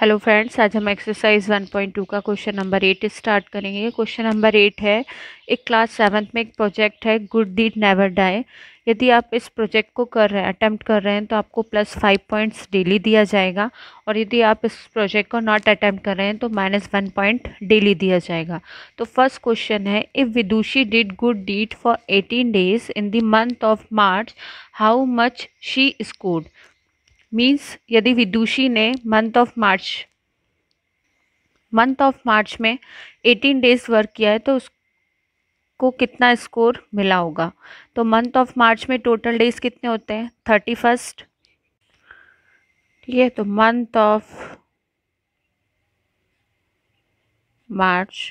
hello friends आज हम exercise 1.2 का क्वेश्चन नंबर एट स्टार्ट करेंगे क्वेश्चन नंबर एट है एक क्लास सेवन्थ में एक प्रोजेक्ट है गुड डीड नेवर डाई यदि आप इस प्रोजेक्ट को कर रहे हैं अटैम्प्ट कर रहे हैं तो आपको प्लस फाइव पॉइंट्स डेली दिया जाएगा और यदि आप इस प्रोजेक्ट को नॉट अटैम्प्ट कर रहे हैं तो माइनस वन पॉइंट डेली दिया जाएगा तो फर्स्ट क्वेश्चन है if Vidushi did good deed for eighteen days in the month of March how much she scored means यदि विदुषी ने month of March month of March में 18 डेज वर्क किया है तो उसको कितना स्कोर मिला होगा तो मंथ ऑफ मार्च में टोटल डेज कितने होते हैं थर्टी फर्स्ट ठीक है तो मंथ ऑफ मार्च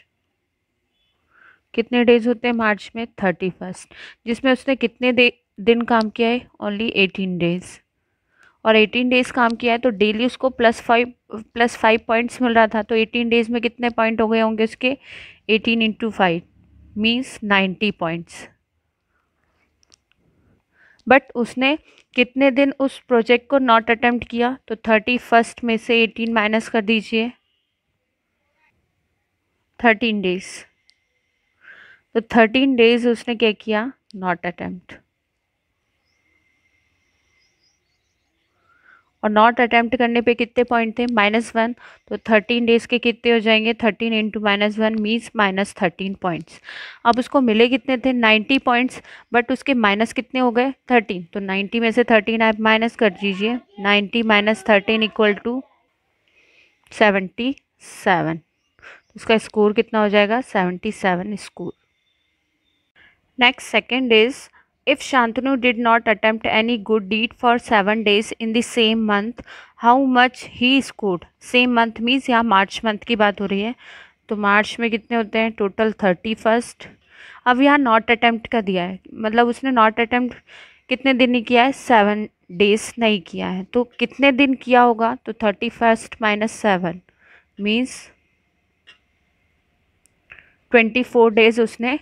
कितने डेज होते हैं मार्च में थर्टी फर्स्ट जिसमें उसने कितने दिन काम किया है ओनली एटीन डेज़ और एटीन डेज़ काम किया है तो डेली उसको plus five plus five points मिल रहा था तो एटीन डेज़ में कितने पॉइंट हो गए होंगे उसके eighteen into five means ninety points but उसने कितने दिन उस प्रोजेक्ट को नॉट अटेम्प्ट किया तो थर्टी फर्स्ट में से एटीन माइनस कर दीजिए थर्टीन डेज़ तो थर्टीन डेज़ उसने क्या किया नॉट अटेम्प्ट और नॉट अटैम्प्ट करने पे कितने पॉइंट थे माइनस वन तो थर्टीन डेज के कितने हो जाएंगे thirteen into minus one means minus thirteen points अब उसको मिले कितने थे नाइन्टी पॉइंट्स बट उसके माइनस कितने हो गए थर्टीन तो नाइन्टी में से थर्टीन आप माइनस कर दीजिए ninety minus thirteen equal to seventy seven उसका स्कोर कितना हो जाएगा seventy seven score next second is if Shantanu did not not any good deed for seven days in the same month how much he is good same month means यहाँ March month की बात हो रही है तो मार्च में कितने होते हैं टोटल थर्टी फर्स्ट अब यहाँ नॉट अटैम्प्ट का दिया है मतलब उसने नॉट अटैम्प्ट कितने दिन नहीं किया है सेवन डेज नहीं किया है तो कितने दिन किया होगा तो thirty first minus seven means twenty four days उसने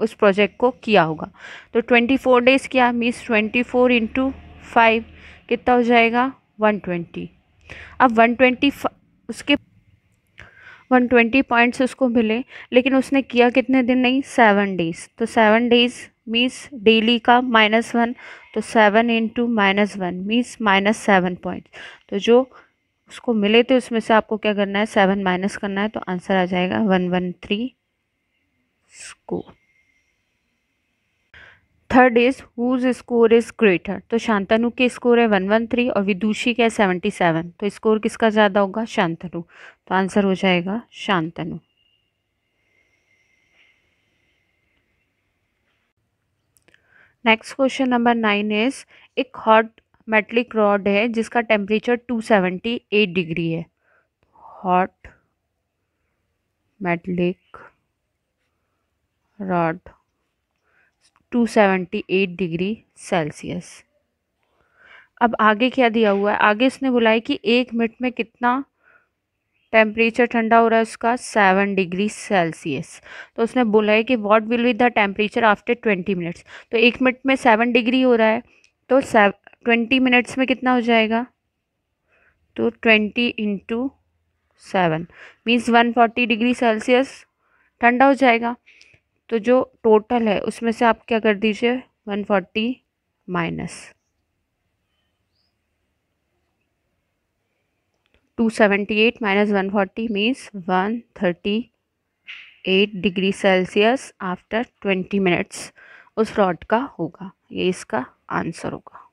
उस प्रोजेक्ट को किया होगा तो ट्वेंटी फोर डेज़ किया means twenty four into five कितना हो जाएगा वन ट्वेंटी अब वन ट्वेंटी उसके वन ट्वेंटी पॉइंट्स उसको मिले लेकिन उसने किया कितने दिन नहीं सेवन डेज़ तो सेवन डेज़ मीन्स डेली का माइनस वन तो seven into minus one means minus seven point तो जो उसको मिले थे उसमें से आपको क्या करना है सेवन माइनस करना है तो आंसर आ जाएगा one one three score third is whose score is greater तो शांतनु के स्कोर है वन वन थ्री और विदुषी का है सेवेंटी सेवन तो स्कोर किसका ज़्यादा होगा शांतनु तो आंसर हो जाएगा Shantanu next question number nine is एक हॉट मेटलिक रॉड है जिसका temperature two seventy eight degree है hot metallic rod 278 degree Celsius अब आगे क्या दिया हुआ है आगे इसने बोला है कि एक मिनट में कितना टेम्परेचर ठंडा हो रहा है उसका सेवन डिग्री सेल्सियस तो उसने बोला है कि what will be the temperature after twenty minutes तो एक मिनट में सेवन डिग्री हो रहा है तो ट्वेंटी मिनट्स में कितना हो जाएगा तो twenty into seven means one forty degree Celsius ठंडा हो जाएगा तो जो टोटल है उसमें से आप क्या कर दीजिए 140 minus 278 minus 140 means eight degree Celsius after 20 minutes उस रॉड का होगा ये इसका आंसर होगा